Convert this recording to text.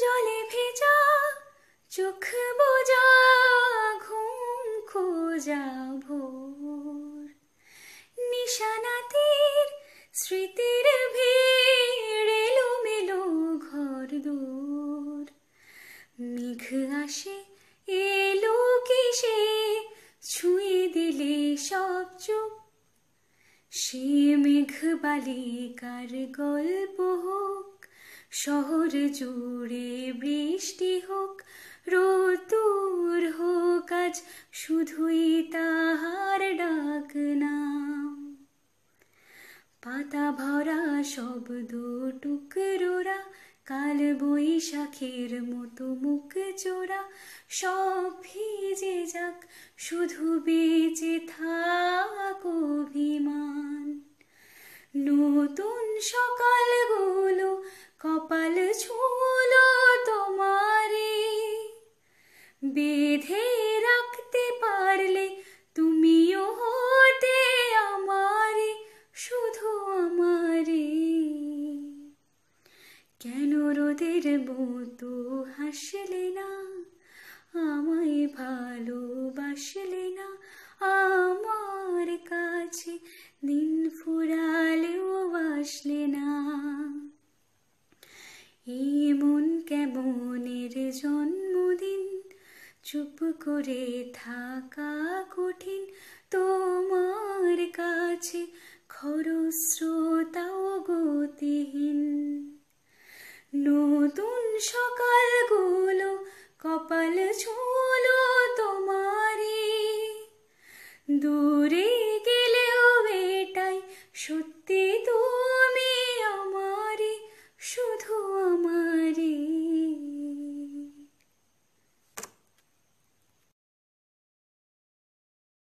জলে ভেজা চোখ বোঝা ঘুম খোঁজা ভোর নিশানাতের স্মৃতির ভিড় এলো মেলো ঘর দূর মেঘ আসে এলো কিসে ছুঁয়ে দিলে সব চুপ সে মেঘ বালিকার গল্প হোক শহর জুড়ে বৃষ্টি হোক রোদুর হোক আজ শুধুই তাহার ডাক না পাতা ভরা শব্দ টুকরোরা কাল বৈশাখের মতো মুখ চোরা সব ভিজে যাক শুধু বেঁচে থাক অভিমান নতুন সকালগুলো মতো হাসলে না আমায় ভালোবাসলে না আমার কাছে দিন ফুরালেও আসলে না এমন কেমনের জন্মদিন চুপ করে থাকা কঠিন তোমার ঝুলো তোমারে দূরে গেলেও এটাই সত্যি